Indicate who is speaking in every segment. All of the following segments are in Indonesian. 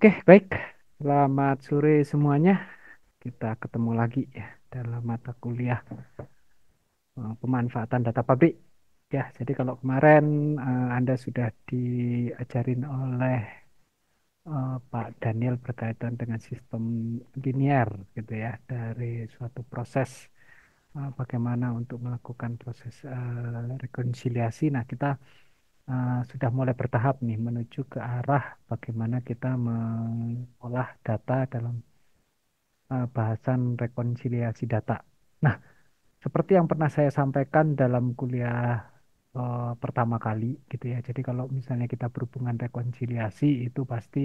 Speaker 1: Oke, baik. Selamat sore semuanya. Kita ketemu lagi ya dalam mata kuliah eh, pemanfaatan data pabrik. Ya, jadi kalau kemarin uh, Anda sudah diajarin oleh uh, Pak Daniel berkaitan dengan sistem linear gitu ya dari suatu proses uh, bagaimana untuk melakukan proses rekonsiliasi. Nah, kita Eh, sudah mulai bertahap nih menuju ke arah bagaimana kita mengolah data dalam uh, bahasan rekonsiliasi data. Nah, seperti yang pernah saya sampaikan dalam kuliah uh, pertama kali gitu ya. Jadi kalau misalnya kita berhubungan rekonsiliasi itu pasti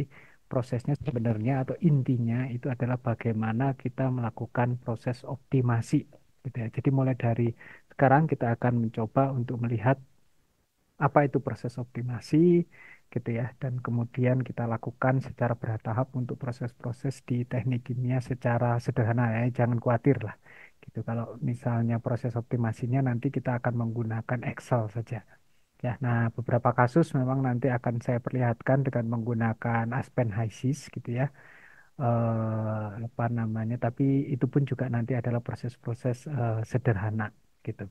Speaker 1: prosesnya sebenarnya atau intinya itu adalah bagaimana kita melakukan proses optimasi gitu ya. Jadi mulai dari sekarang kita akan mencoba untuk melihat apa itu proses optimasi gitu ya dan kemudian kita lakukan secara bertahap untuk proses-proses di teknik kimia secara sederhana ya jangan khawatir lah gitu kalau misalnya proses optimasinya nanti kita akan menggunakan Excel saja ya nah beberapa kasus memang nanti akan saya perlihatkan dengan menggunakan Aspen Hisis gitu ya eh, apa namanya tapi itu pun juga nanti adalah proses-proses eh, sederhana gitu.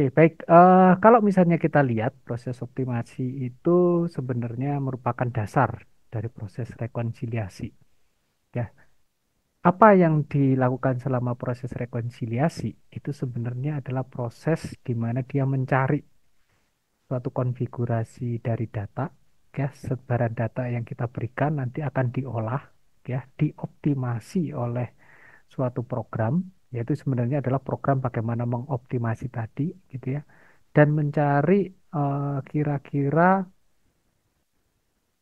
Speaker 1: Oke, baik. Uh, kalau misalnya kita lihat proses optimasi itu sebenarnya merupakan dasar dari proses rekonsiliasi. Ya. Apa yang dilakukan selama proses rekonsiliasi itu sebenarnya adalah proses di mana dia mencari suatu konfigurasi dari data, ya, sebaran data yang kita berikan nanti akan diolah, ya, dioptimasi oleh suatu program yaitu sebenarnya adalah program bagaimana mengoptimasi tadi gitu ya dan mencari eh, kira-kira uh,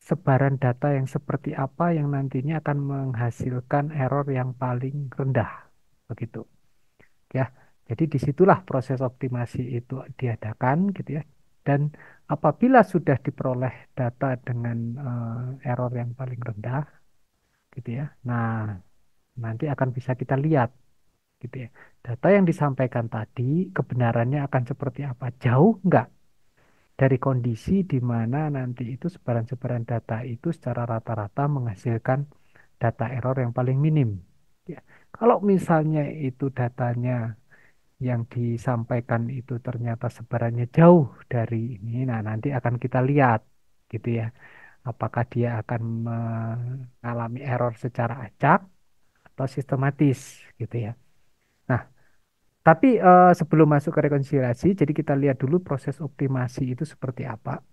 Speaker 1: sebaran data yang seperti apa yang nantinya akan menghasilkan error yang paling rendah begitu ya jadi disitulah proses optimasi itu diadakan gitu ya dan apabila sudah diperoleh data dengan uh, error yang paling rendah gitu ya nah nanti akan bisa kita lihat gitu ya. Data yang disampaikan tadi kebenarannya akan seperti apa? Jauh enggak dari kondisi di mana nanti itu sebaran-sebaran data itu secara rata-rata menghasilkan data error yang paling minim. Ya. Kalau misalnya itu datanya yang disampaikan itu ternyata sebarannya jauh dari ini, nah nanti akan kita lihat gitu ya, apakah dia akan mengalami error secara acak atau sistematis gitu ya. Tapi uh, sebelum masuk ke rekonsiliasi, jadi kita lihat dulu proses optimasi itu seperti apa.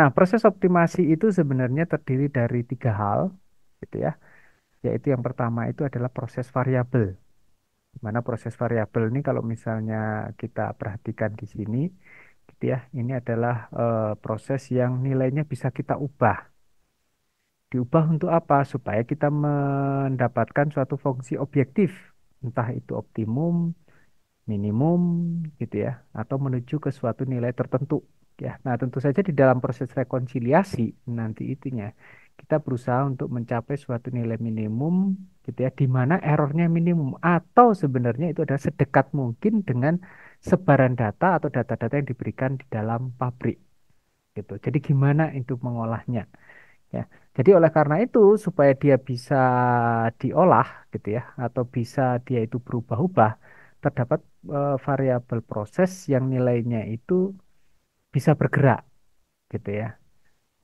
Speaker 1: Nah, proses optimasi itu sebenarnya terdiri dari tiga hal, gitu ya. Yaitu yang pertama itu adalah proses variabel. mana proses variabel ini kalau misalnya kita perhatikan di sini, gitu ya. Ini adalah uh, proses yang nilainya bisa kita ubah. Diubah untuk apa? Supaya kita mendapatkan suatu fungsi objektif entah itu optimum, minimum gitu ya, atau menuju ke suatu nilai tertentu ya. Nah, tentu saja di dalam proses rekonsiliasi nanti itunya kita berusaha untuk mencapai suatu nilai minimum gitu ya di mana errornya minimum atau sebenarnya itu adalah sedekat mungkin dengan sebaran data atau data-data yang diberikan di dalam pabrik gitu. Jadi gimana itu mengolahnya? Ya. Jadi oleh karena itu supaya dia bisa diolah gitu ya atau bisa dia itu berubah-ubah terdapat e, variabel proses yang nilainya itu bisa bergerak gitu ya.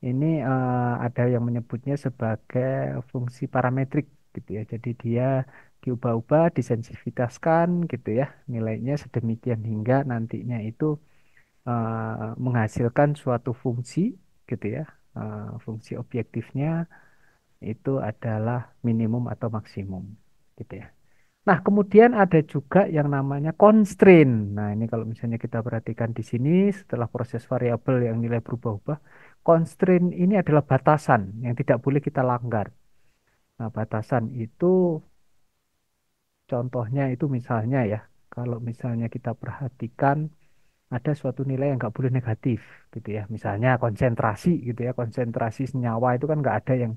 Speaker 1: Ini e, ada yang menyebutnya sebagai fungsi parametrik gitu ya. Jadi dia diubah-ubah, disensitivitaskan gitu ya. Nilainya sedemikian hingga nantinya itu e, menghasilkan suatu fungsi gitu ya Eh, fungsi objektifnya itu adalah minimum atau maksimum gitu ya. Nah, kemudian ada juga yang namanya constraint. Nah, ini kalau misalnya kita perhatikan di sini setelah proses variabel yang nilai berubah-ubah, constraint ini adalah batasan yang tidak boleh kita langgar. Nah, batasan itu contohnya itu misalnya ya, kalau misalnya kita perhatikan ada suatu nilai yang enggak boleh negatif gitu ya misalnya konsentrasi gitu ya konsentrasi senyawa itu kan enggak ada yang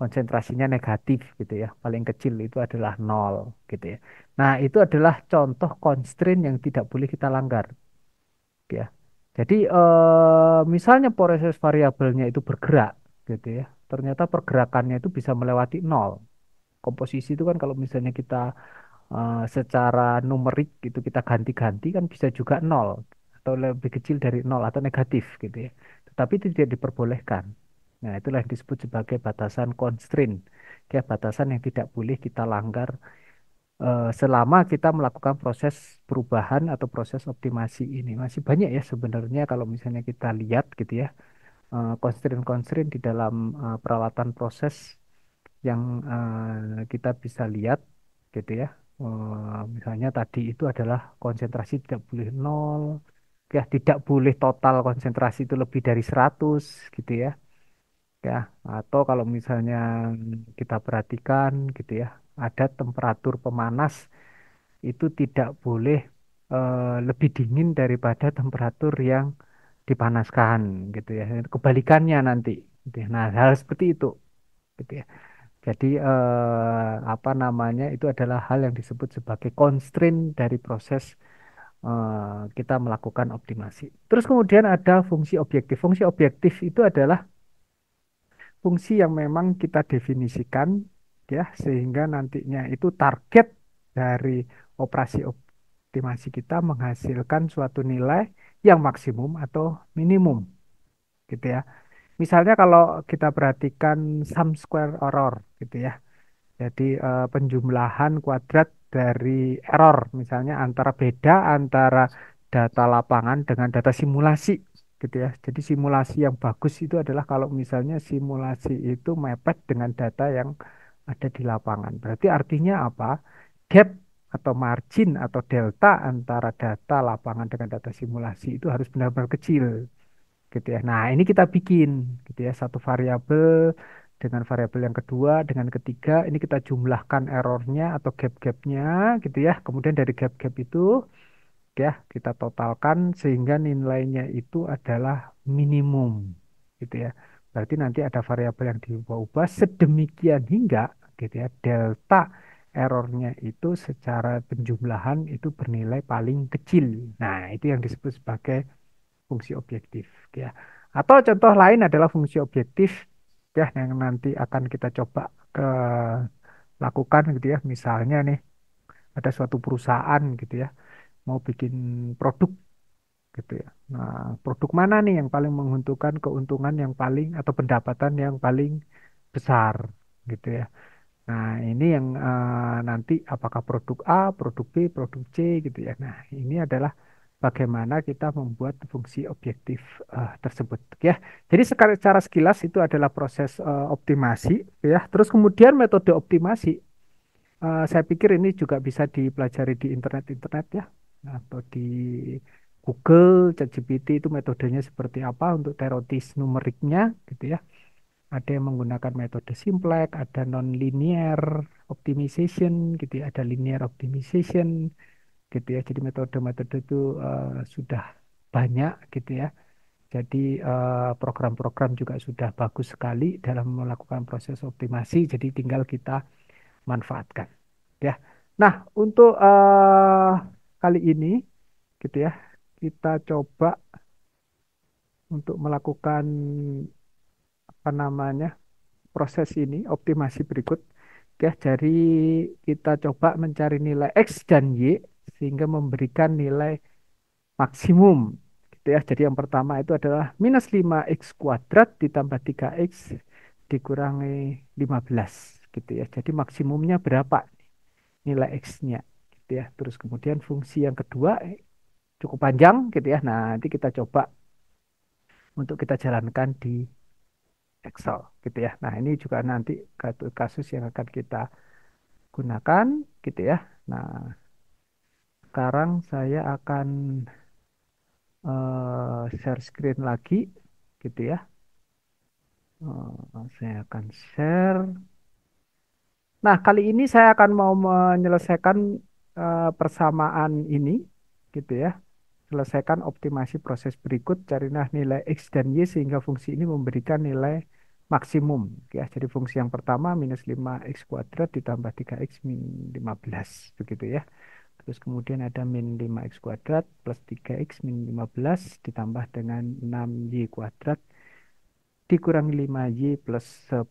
Speaker 1: konsentrasinya negatif gitu ya paling kecil itu adalah nol gitu ya nah itu adalah contoh constraint yang tidak boleh kita langgar gitu ya jadi eh, misalnya proses variabelnya itu bergerak gitu ya ternyata pergerakannya itu bisa melewati nol komposisi itu kan kalau misalnya kita eh, secara numerik itu kita ganti-ganti kan bisa juga nol atau lebih kecil dari nol atau negatif gitu ya. Tetapi itu tidak diperbolehkan. Nah, itulah yang disebut sebagai batasan constraint. Ya, batasan yang tidak boleh kita langgar eh, selama kita melakukan proses perubahan atau proses optimasi ini. Masih banyak ya sebenarnya kalau misalnya kita lihat gitu ya, eh, constraint-constraint di dalam eh, perawatan peralatan proses yang kita bisa lihat gitu ya oh, misalnya tadi itu adalah konsentrasi tidak boleh nol, ya tidak boleh total konsentrasi itu lebih dari 100 gitu ya ya atau kalau misalnya kita perhatikan gitu ya ada temperatur pemanas itu tidak boleh e, lebih dingin daripada temperatur yang dipanaskan gitu ya kebalikannya nanti gitu ya. nah hal seperti itu gitu ya jadi e, apa namanya itu adalah hal yang disebut sebagai constraint dari proses Eh, kita melakukan optimasi. Terus kemudian ada fungsi objektif. Fungsi objektif itu adalah fungsi yang memang kita definisikan ya sehingga nantinya itu target dari operasi optimasi kita menghasilkan suatu nilai yang maksimum atau minimum gitu ya. Misalnya kalau kita perhatikan sum square error gitu ya. Jadi eh, penjumlahan kuadrat dari error misalnya antara beda antara data lapangan dengan data simulasi gitu ya. Jadi simulasi yang bagus itu adalah kalau misalnya simulasi itu mepet dengan data yang ada di lapangan. Berarti artinya apa? Gap atau margin atau delta antara data lapangan dengan data simulasi itu harus benar-benar kecil gitu ya. Nah, ini kita bikin gitu ya satu variabel dengan variabel yang kedua, dengan ketiga, ini kita jumlahkan errornya atau gap-gapnya gitu ya. Kemudian dari gap-gap itu ya kita totalkan sehingga nilainya itu adalah minimum gitu ya. Berarti nanti ada variabel yang diubah-ubah sedemikian hingga gitu ya delta errornya itu secara penjumlahan itu bernilai paling kecil. Nah, itu yang disebut sebagai fungsi objektif gitu ya. Atau contoh lain adalah fungsi objektif ya yang nanti akan kita coba ke lakukan gitu ya misalnya nih ada suatu perusahaan gitu ya mau bikin produk gitu ya nah produk mana nih yang paling menguntungkan keuntungan yang paling atau pendapatan yang paling besar gitu ya nah ini yang uh, nanti apakah produk A produk B produk C gitu ya nah ini adalah bagaimana kita membuat fungsi objektif uh, tersebut gitu ya. Jadi secara, sekilas itu adalah proses uh, optimasi gitu ya. Terus kemudian metode optimasi uh, saya pikir ini juga bisa dipelajari di internet-internet ya atau di Google, ChatGPT itu metodenya seperti apa untuk terotis numeriknya gitu ya. Ada yang menggunakan metode simplex, ada non-linear optimization gitu ya, ada linear optimization gitu ya. Jadi metode-metode itu uh, sudah banyak gitu ya. Jadi program eh, program-program juga sudah bagus sekali dalam melakukan proses optimasi. Jadi tinggal kita manfaatkan, gitu ya. Nah untuk uh, kali ini, gitu ya, kita coba untuk melakukan apa namanya proses ini optimasi berikut ya jadi kita coba mencari nilai x dan y sehingga memberikan nilai maksimum gitu ya. Jadi yang pertama itu adalah minus 5x kuadrat ditambah 3x dikurangi 15 gitu ya. Jadi maksimumnya berapa nilai x-nya gitu ya. Terus kemudian fungsi yang kedua cukup panjang gitu ya. Nah, nanti kita coba untuk kita jalankan di Excel gitu ya. Nah, ini juga nanti kasus yang akan kita gunakan gitu ya. Nah, sekarang saya akan uh, share screen lagi gitu ya uh, saya akan share nah kali ini saya akan mau menyelesaikan uh, persamaan ini gitu ya selesaikan optimasi proses berikut carilah nilai x dan y sehingga fungsi ini memberikan nilai maksimum gitu ya jadi fungsi yang pertama minus 5x kuadrat ditambah 3x 15 begitu ya Terus kemudian ada min 5x kuadrat plus 3x min 15 ditambah dengan 6y kuadrat dikurangi 5y plus 10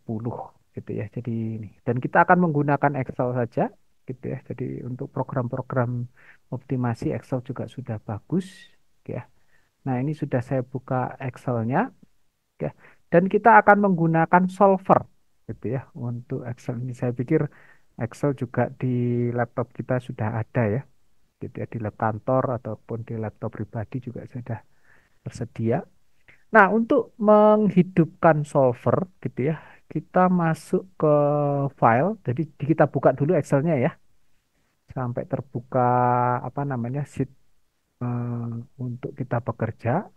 Speaker 1: gitu ya. Jadi ini. Dan kita akan menggunakan Excel saja gitu ya. Jadi untuk program-program optimasi Excel juga sudah bagus gitu ya. Nah ini sudah saya buka Excelnya gitu ya. Dan kita akan menggunakan solver gitu ya untuk Excel ini. Saya pikir Excel juga di laptop kita sudah ada ya gitu ya di lab kantor ataupun di laptop pribadi juga sudah tersedia. Nah, untuk menghidupkan solver gitu ya, kita masuk ke file. Jadi kita buka dulu Excel-nya ya. Sampai terbuka apa namanya sheet eh, untuk kita bekerja.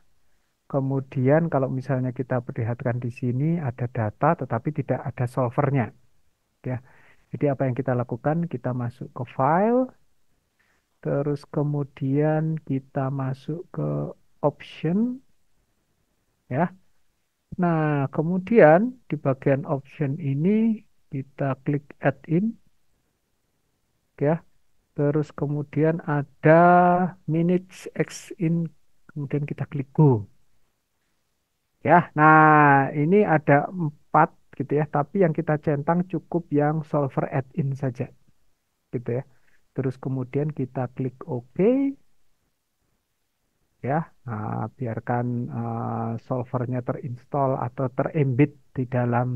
Speaker 1: Kemudian kalau misalnya kita perlihatkan di sini ada data tetapi tidak ada solvernya. Gitu ya. Jadi apa yang kita lakukan? Kita masuk ke file, terus kemudian kita masuk ke option, ya. Nah, kemudian di bagian option ini kita klik add in, ya. Terus kemudian ada minutes X in, kemudian kita klik go. Ya, nah ini ada gitu ya tapi yang kita centang cukup yang solver add-in saja gitu ya terus kemudian kita klik OK ya nah, biarkan uh, solvernya terinstall atau terembed di dalam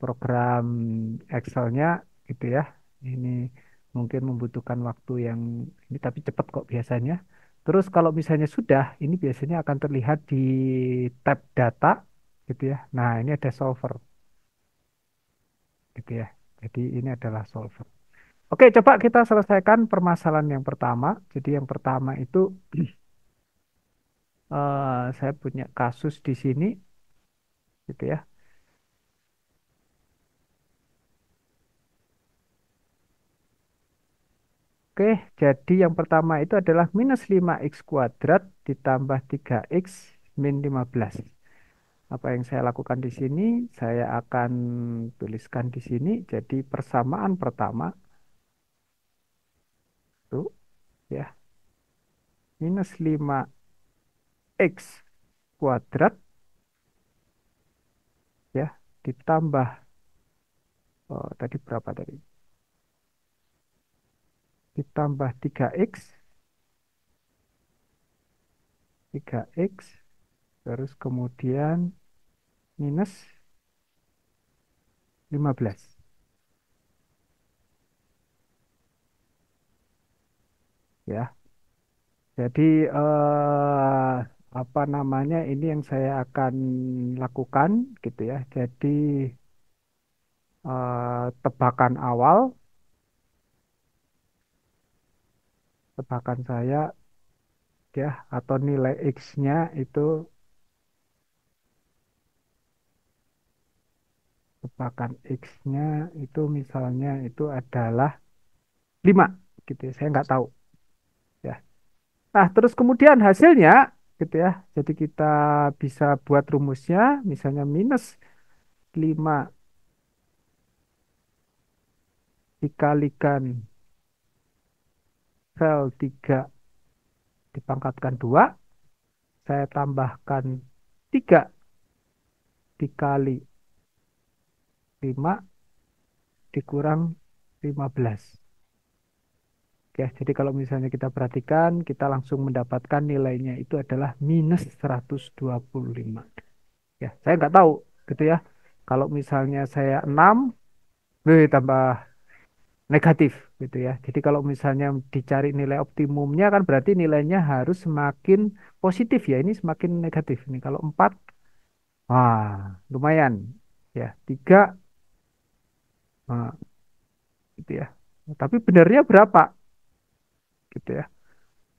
Speaker 1: program Excelnya gitu ya ini mungkin membutuhkan waktu yang ini tapi cepat kok biasanya terus kalau misalnya sudah ini biasanya akan terlihat di tab data gitu ya nah ini ada solver gitu ya. Jadi ini adalah solver. Oke, coba kita selesaikan permasalahan yang pertama. Jadi yang pertama itu uh, saya punya kasus di sini, gitu ya. Oke, jadi yang pertama itu adalah minus 5x kuadrat ditambah 3x min 15 apa yang saya lakukan di sini saya akan tuliskan di sini jadi persamaan pertama itu ya minus 5 x kuadrat ya ditambah oh, tadi berapa tadi ditambah 3x 3x terus kemudian minus 15. Ya. Jadi eh, apa namanya ini yang saya akan lakukan gitu ya. Jadi eh, tebakan awal tebakan saya ya atau nilai x-nya itu pakan X-nya itu misalnya itu adalah 5 gitu ya. Saya nggak tahu. Ya. Nah, terus kemudian hasilnya gitu ya. Jadi kita bisa buat rumusnya misalnya minus 5 dikalikan sel 3 dipangkatkan 2 saya tambahkan 3 dikali 5 dikurang 15. Oke, ya, jadi kalau misalnya kita perhatikan, kita langsung mendapatkan nilainya itu adalah minus 125. Ya, saya nggak tahu gitu ya. Kalau misalnya saya 6, lebih tambah negatif gitu ya. Jadi kalau misalnya dicari nilai optimumnya kan berarti nilainya harus semakin positif ya. Ini semakin negatif. Ini kalau 4 wah lumayan ya. 3 gitu ya. Tapi benarnya berapa? Gitu ya.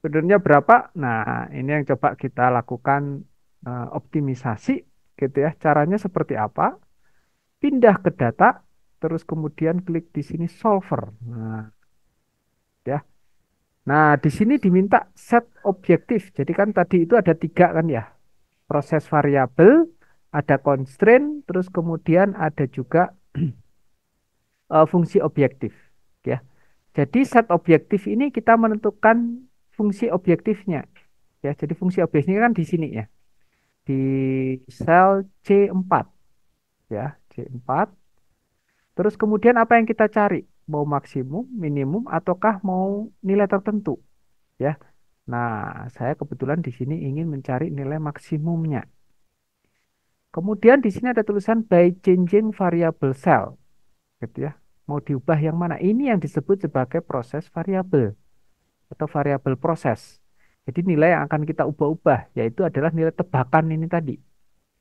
Speaker 1: Benarnya berapa? Nah, ini yang coba kita lakukan uh, optimisasi gitu ya. Caranya seperti apa? Pindah ke data terus kemudian klik di sini solver. Nah, gitu ya. Nah, di sini diminta set objektif. Jadi kan tadi itu ada tiga kan ya. Proses variabel, ada constraint, terus kemudian ada juga uh, fungsi objektif ya. Jadi set objektif ini kita menentukan fungsi objektifnya. Ya, jadi fungsi objektifnya kan di sini ya. Di sel C4. Ya, C4. Terus kemudian apa yang kita cari? Mau maksimum, minimum ataukah mau nilai tertentu? Ya. Nah, saya kebetulan di sini ingin mencari nilai maksimumnya. Kemudian di sini ada tulisan by changing variable cell. Gitu ya. Mau diubah yang mana? Ini yang disebut sebagai proses variabel atau variabel proses. Jadi nilai yang akan kita ubah-ubah yaitu adalah nilai tebakan ini tadi.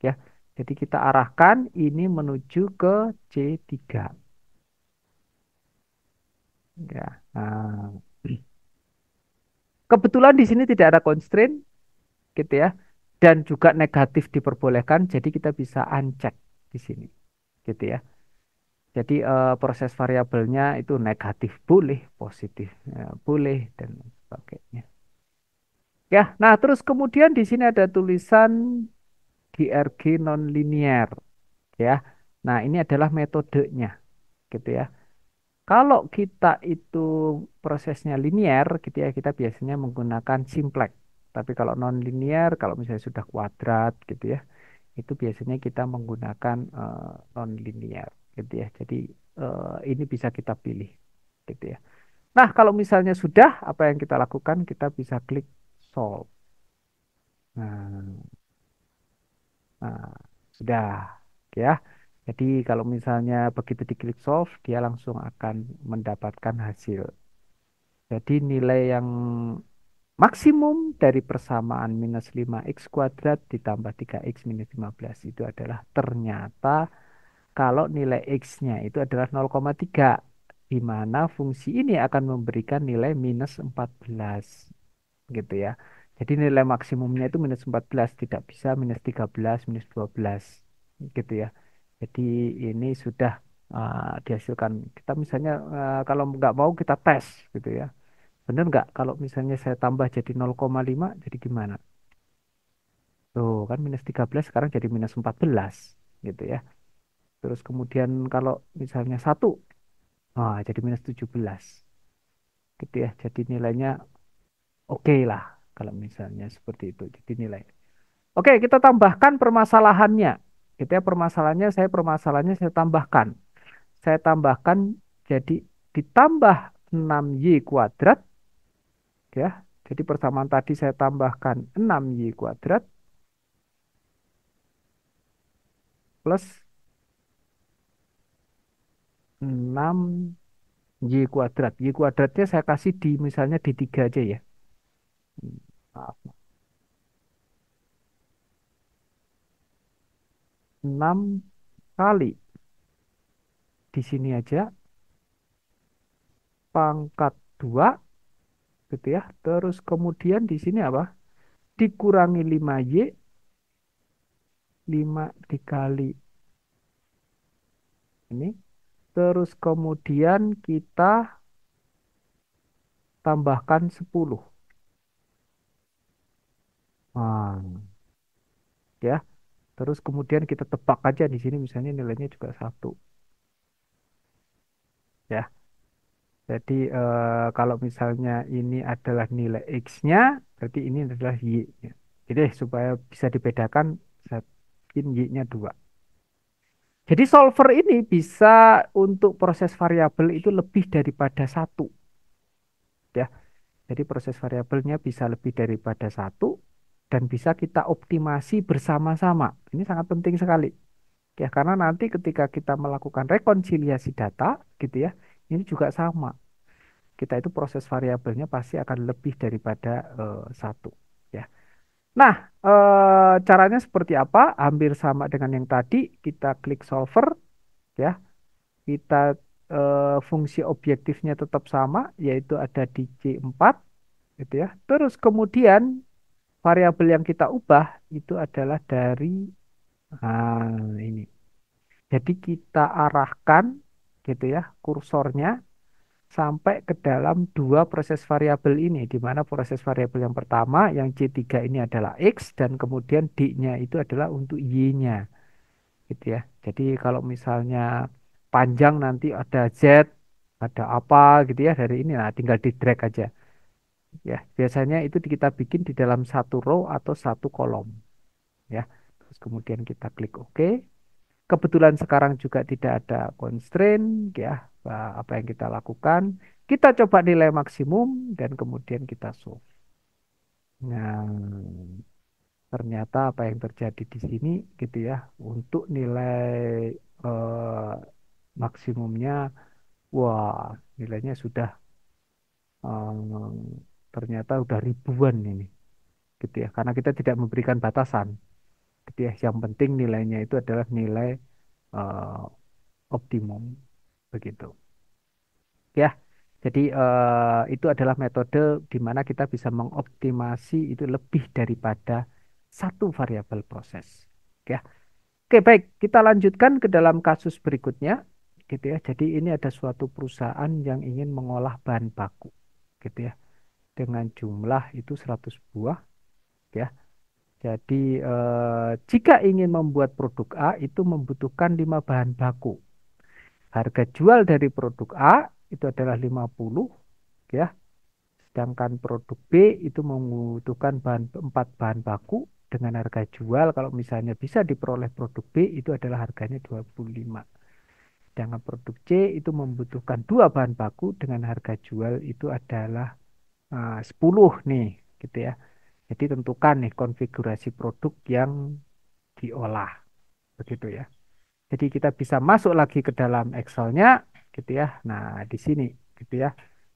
Speaker 1: Ya. Jadi kita arahkan ini menuju ke C3. Ya. Nah. Kebetulan di sini tidak ada constraint gitu ya. Dan juga negatif diperbolehkan jadi kita bisa uncheck di sini. Gitu ya. Jadi uh, proses variabelnya itu negatif boleh, positif ya, boleh dan sebagainya. Ya, nah terus kemudian di sini ada tulisan DRG nonlinier ya. Nah, ini adalah metodenya gitu ya. Kalau kita itu prosesnya linier gitu ya, kita biasanya menggunakan simplex. Tapi kalau nonlinier kalau misalnya sudah kuadrat gitu ya, itu biasanya kita menggunakan uh, eh, nonlinier gitu ya. Jadi uh, ini bisa kita pilih gitu ya. Nah, kalau misalnya sudah apa yang kita lakukan kita bisa klik solve. Nah, nah sudah gitu ya. Jadi kalau misalnya begitu diklik solve dia langsung akan mendapatkan hasil. Jadi nilai yang maksimum dari persamaan minus 5x kuadrat ditambah 3x minus 15 itu adalah ternyata kalau nilai x-nya itu adalah 0,3 di mana fungsi ini akan memberikan nilai minus 14 gitu ya. Jadi nilai maksimumnya itu minus 14 tidak bisa minus 13 minus 12 gitu ya. Jadi ini sudah uh, dihasilkan. Kita misalnya uh, kalau nggak mau kita tes gitu ya. Benar nggak kalau misalnya saya tambah jadi 0,5 jadi gimana? Tuh kan minus 13 sekarang jadi minus 14 gitu ya. Terus kemudian kalau misalnya satu, ah jadi minus 17. Gitu ya. Jadi nilainya oke okay lah kalau misalnya seperti itu. Jadi nilai. Oke, kita tambahkan permasalahannya. Gitu ya, permasalahannya saya permasalahannya saya tambahkan. Saya tambahkan jadi ditambah 6y kuadrat gitu ya. Jadi persamaan tadi saya tambahkan 6y kuadrat plus 6 Y kuadrat. Y kuadratnya saya kasih di misalnya di 3 aja ya. Maaf. 6 kali di sini aja pangkat 2 gitu ya. Terus kemudian di sini apa? Dikurangi 5Y 5 dikali ini Terus kemudian kita tambahkan 10. Nah, ya. Terus kemudian kita tebak aja di sini misalnya nilainya juga satu. Ya. Jadi eh, kalau misalnya ini adalah nilai X-nya, berarti ini adalah Y-nya. Jadi supaya bisa dibedakan, bikin Y-nya dua. Jadi solver ini bisa untuk proses variabel itu lebih daripada satu. Ya. Jadi proses variabelnya bisa lebih daripada satu dan bisa kita optimasi bersama-sama. Ini sangat penting sekali. Ya, karena nanti ketika kita melakukan rekonsiliasi data gitu ya, ini juga sama. Kita itu proses variabelnya pasti akan lebih daripada uh, satu. Nah, e, caranya seperti apa? Hampir sama dengan yang tadi. Kita klik solver, ya. Kita e, fungsi objektifnya tetap sama, yaitu ada di C4, gitu ya. Terus kemudian variabel yang kita ubah itu adalah dari nah, ini. Jadi kita arahkan, gitu ya, kursornya sampai ke dalam dua proses variabel ini, di mana proses variabel yang pertama, yang C3 ini adalah X, dan kemudian D-nya itu adalah untuk Y-nya. Gitu ya. Jadi kalau misalnya panjang nanti ada Z, ada apa gitu ya dari ini, nah tinggal di drag aja. Ya, biasanya itu kita bikin di dalam satu row atau satu kolom. Ya, terus kemudian kita klik OK. Kebetulan sekarang juga tidak ada constraint, ya Nah, apa yang kita lakukan, kita coba nilai maksimum dan kemudian kita solve. Nah, ternyata apa yang terjadi di sini gitu ya, untuk nilai eh, maksimumnya, wah nilainya sudah eh, ternyata udah ribuan ini, gitu ya, karena kita tidak memberikan batasan, gitu ya. Yang penting nilainya itu adalah nilai eh, optimum begitu. Ya, jadi uh, itu adalah metode di mana kita bisa mengoptimasi itu lebih daripada satu variabel proses. Ya. Oke, baik, kita lanjutkan ke dalam kasus berikutnya gitu ya. Jadi ini ada suatu perusahaan yang ingin mengolah bahan baku gitu ya. Dengan jumlah itu 100 buah ya. Jadi eh, jika ingin membuat produk A itu membutuhkan lima bahan baku harga jual dari produk A itu adalah 50 ya. Sedangkan produk B itu membutuhkan bahan 4 bahan baku dengan harga jual kalau misalnya bisa diperoleh produk B itu adalah harganya 25. Sedangkan produk C itu membutuhkan dua bahan baku dengan harga jual itu adalah ah, uh, 10 nih gitu ya. Jadi tentukan nih konfigurasi produk yang diolah. Begitu ya. Jadi kita bisa masuk lagi ke dalam Excel-nya gitu ya. Nah, di sini gitu ya.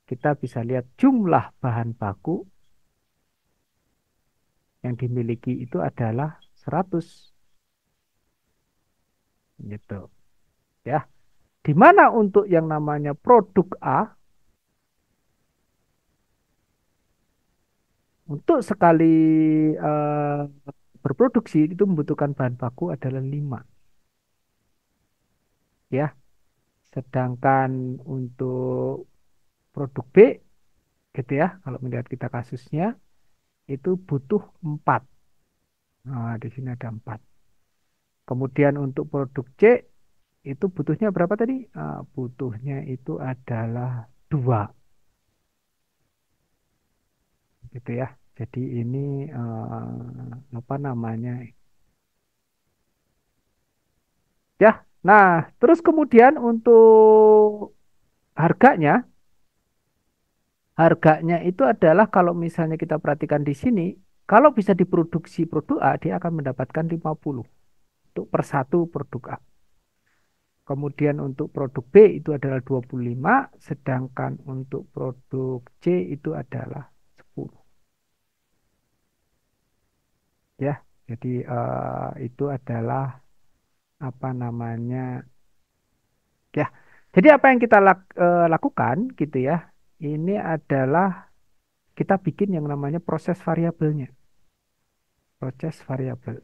Speaker 1: Kita bisa lihat jumlah bahan baku yang dimiliki itu adalah 100. Gitu. Ya. Di mana untuk yang namanya produk A untuk sekali uh, berproduksi itu membutuhkan bahan baku adalah 5 ya. Sedangkan untuk produk B gitu ya, kalau melihat kita kasusnya itu butuh empat Nah, di sini ada empat Kemudian untuk produk C itu butuhnya berapa tadi? Uh, butuhnya itu adalah dua, gitu ya. Jadi ini uh, apa namanya? Ya, Nah, terus kemudian untuk harganya, harganya itu adalah kalau misalnya kita perhatikan di sini, kalau bisa diproduksi produk A, dia akan mendapatkan 50 untuk per satu produk A. Kemudian untuk produk B itu adalah 25, sedangkan untuk produk C itu adalah 10. Ya, jadi uh, itu adalah apa namanya ya jadi apa yang kita lak, e, lakukan gitu ya ini adalah kita bikin yang namanya proses variabelnya proses variabel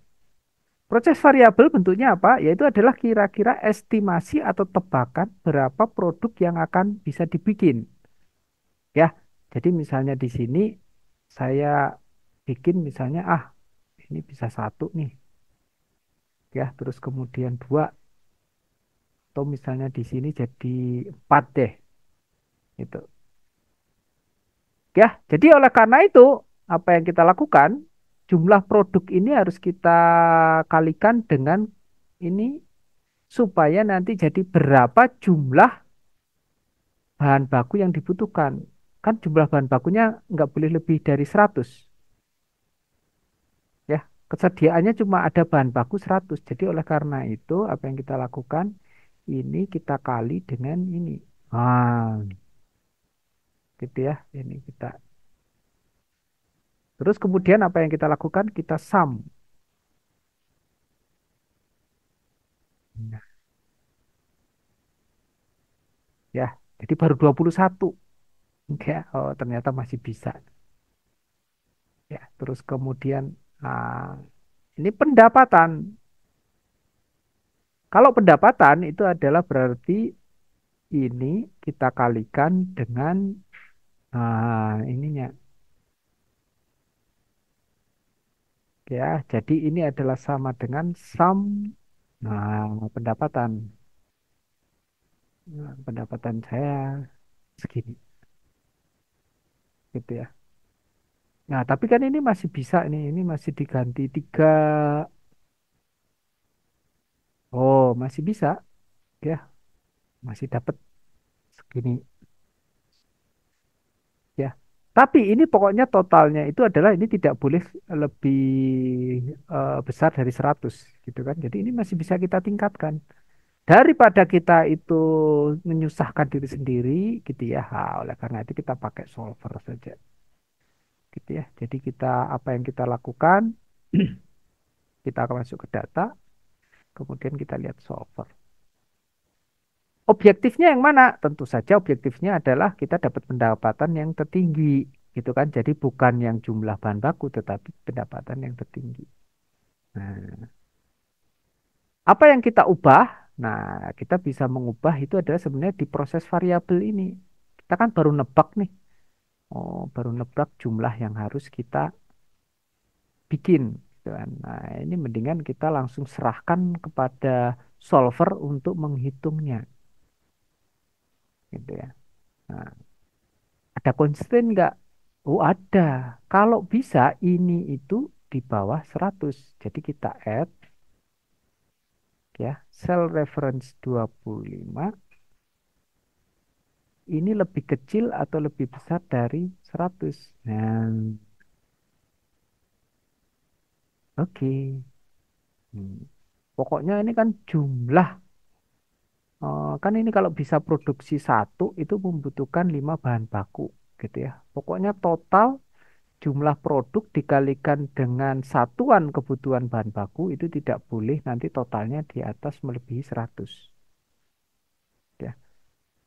Speaker 1: proses variabel bentuknya apa yaitu adalah kira-kira estimasi atau tebakan berapa produk yang akan bisa dibikin ya jadi misalnya di sini saya bikin misalnya ah ini bisa satu nih ya terus kemudian dua atau misalnya di sini jadi empat deh itu ya jadi oleh karena itu apa yang kita lakukan jumlah produk ini harus kita kalikan dengan ini supaya nanti jadi berapa jumlah bahan baku yang dibutuhkan kan jumlah bahan bakunya nggak boleh lebih dari 100 Kesediaannya cuma ada bahan baku 100. Jadi oleh karena itu apa yang kita lakukan ini kita kali dengan ini. Ah. Gitu ya. Ini kita Terus kemudian apa yang kita lakukan? Kita sum. Nah. Ya, jadi baru 21. okay. oh ternyata masih bisa. Ya, terus kemudian Nah, ini pendapatan. Kalau pendapatan itu adalah berarti ini kita kalikan dengan nah, ininya. Ya, jadi ini adalah sama dengan sum nah, pendapatan. Nah, pendapatan saya segini. Gitu ya. Nah, tapi kan ini masih bisa nih, ini masih diganti tiga. Oh, masih bisa. Ya, masih dapat segini. Ya. Tapi ini pokoknya totalnya itu adalah ini tidak boleh lebih uh, besar dari 100 gitu kan. Jadi ini masih bisa kita tingkatkan. Daripada kita itu menyusahkan diri sendiri gitu ya. Ha, oleh karena itu kita pakai solver saja gitu ya. Jadi kita apa yang kita lakukan, kita akan masuk ke data, kemudian kita lihat solver. Objektifnya yang mana? Tentu saja objektifnya adalah kita dapat pendapatan yang tertinggi, gitu kan? Jadi bukan yang jumlah bahan baku, tetapi pendapatan yang tertinggi. Nah, apa yang kita ubah? Nah, kita bisa mengubah itu adalah sebenarnya di proses variabel ini. Kita kan baru nebak nih oh baru nebak jumlah yang harus kita bikin gitu kan. Nah, ini mendingan kita langsung serahkan kepada solver untuk menghitungnya. Gitu ya. Nah, ada constraint nggak? Oh, ada. Kalau bisa ini itu di bawah 100. Jadi kita add ya cell reference 25 ini lebih kecil atau lebih besar dari 100. Nah. Oke. Hmm. Pokoknya ini kan jumlah. Uh, kan ini kalau bisa produksi satu itu membutuhkan lima bahan baku gitu ya. Pokoknya total jumlah produk dikalikan dengan satuan kebutuhan bahan baku itu tidak boleh nanti totalnya di atas melebihi 100.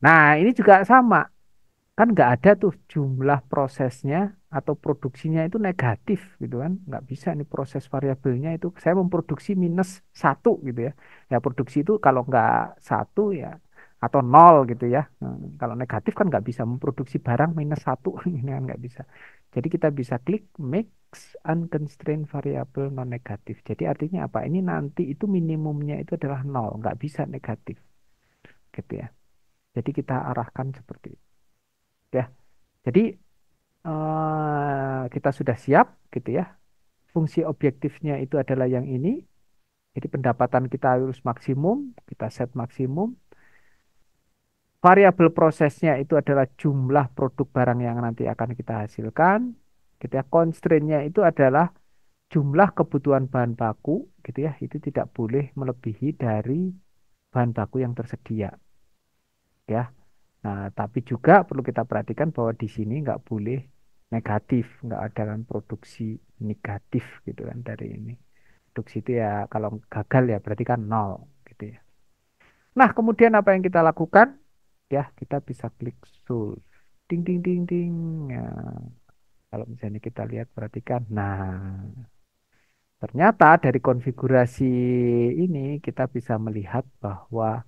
Speaker 1: Nah, ini juga sama. Kan nggak ada tuh jumlah prosesnya atau produksinya itu negatif gitu kan. Nggak bisa nih proses variabelnya itu saya memproduksi minus satu gitu ya. Ya produksi itu kalau nggak satu ya atau nol gitu ya. Hmm, kalau negatif kan nggak bisa memproduksi barang minus satu ini kan nggak bisa. Jadi kita bisa klik mix unconstrained variable non negatif. Jadi artinya apa? Ini nanti itu minimumnya itu adalah nol, nggak bisa negatif, gitu ya. Jadi kita arahkan seperti itu. Ya. Jadi uh, kita sudah siap gitu ya. Fungsi objektifnya itu adalah yang ini. Jadi pendapatan kita harus maksimum, kita set maksimum. Variabel prosesnya itu adalah jumlah produk barang yang nanti akan kita hasilkan. Gitu ya. constraint itu adalah jumlah kebutuhan bahan baku gitu ya. Itu tidak boleh melebihi dari bahan baku yang tersedia ya. Nah, tapi juga perlu kita perhatikan bahwa di sini nggak boleh negatif, nggak ada kan produksi negatif gitu kan dari ini. Produksi itu ya kalau gagal ya berarti kan nol gitu ya. Nah, kemudian apa yang kita lakukan? Ya, kita bisa klik solve. Ding ding ding ding. Ya. kalau misalnya kita lihat perhatikan. Nah, ternyata dari konfigurasi ini kita bisa melihat bahwa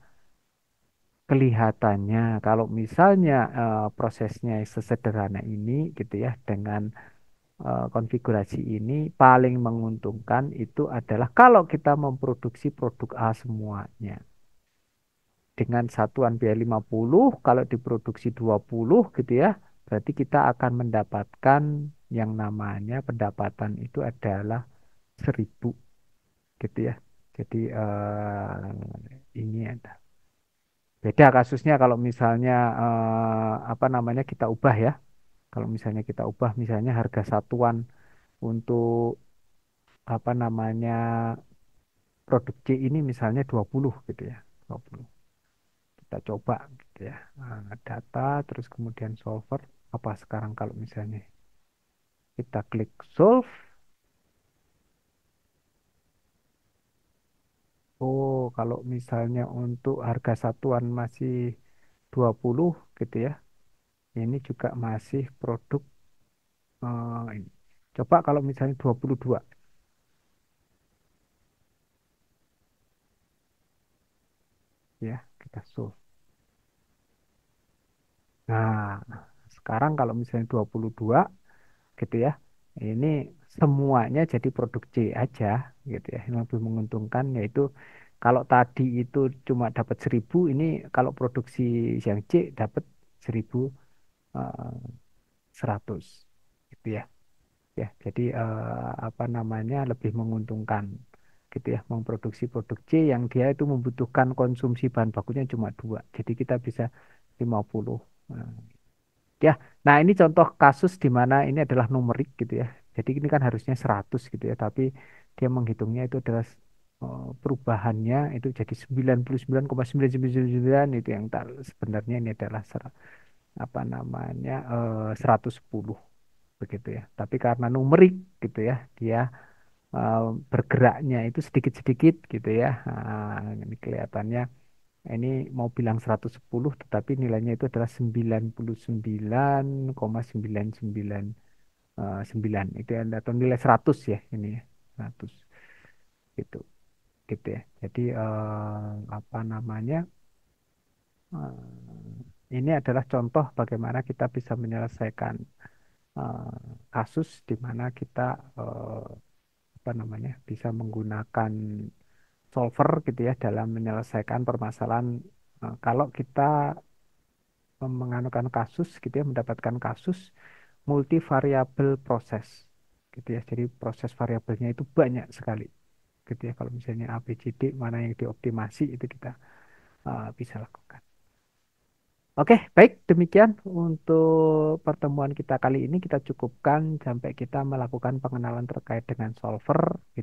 Speaker 1: kelihatannya kalau misalnya eh, prosesnya sesederhana ini gitu ya dengan eh, konfigurasi ini paling menguntungkan itu adalah kalau kita memproduksi produk A semuanya dengan satuan biaya 50 kalau diproduksi 20 gitu ya berarti kita akan mendapatkan yang namanya pendapatan itu adalah 1000 gitu ya jadi uh, ini ada Beda kasusnya kalau misalnya eh, apa namanya kita ubah ya. Kalau misalnya kita ubah misalnya harga satuan untuk apa namanya produk C ini misalnya 20 gitu ya. 20. Kita coba gitu ya. Nah, data terus kemudian solver apa sekarang kalau misalnya kita klik solve Oh, kalau misalnya untuk harga satuan masih 20 gitu ya. Ini juga masih produk uh, ini. Coba kalau misalnya 22. Ya, kita solve. Nah, sekarang kalau misalnya 22 gitu ya. Ini semuanya jadi produk C aja gitu ya yang lebih menguntungkan yaitu kalau tadi itu cuma dapat seribu ini kalau produksi yang C dapat seribu eh, seratus gitu ya ya jadi eh, apa namanya lebih menguntungkan gitu ya memproduksi produk C yang dia itu membutuhkan konsumsi bahan bakunya cuma dua jadi kita bisa 50 puluh eh, ya nah ini contoh kasus di mana ini adalah numerik gitu ya jadi ini kan harusnya 100 gitu ya, tapi dia menghitungnya itu adalah eh, perubahannya itu jadi 99,999 itu yang tak sebenarnya ini adalah ser, apa namanya eh, 110 begitu ya. Tapi karena numerik gitu ya, dia eh, bergeraknya itu sedikit-sedikit gitu ya. Ah, ini kelihatannya ini mau bilang 110 tetapi nilainya itu adalah 99,99 Eh, sembilan itu atau nilai seratus ya ini ya 100 gitu gitu ya jadi eh, apa namanya eh, ini adalah contoh bagaimana kita bisa menyelesaikan eh, kasus di mana kita eh, apa namanya bisa menggunakan solver gitu ya dalam menyelesaikan permasalahan eh, kalau kita menganukan kasus gitu ya mendapatkan kasus multivariable proses gitu ya jadi proses variabelnya itu banyak sekali gitu ya kalau misalnya ABCD mana yang dioptimasi itu kita uh, bisa lakukan Oke, baik. Demikian untuk pertemuan kita kali ini. Kita cukupkan sampai kita melakukan pengenalan terkait dengan solver. Gitu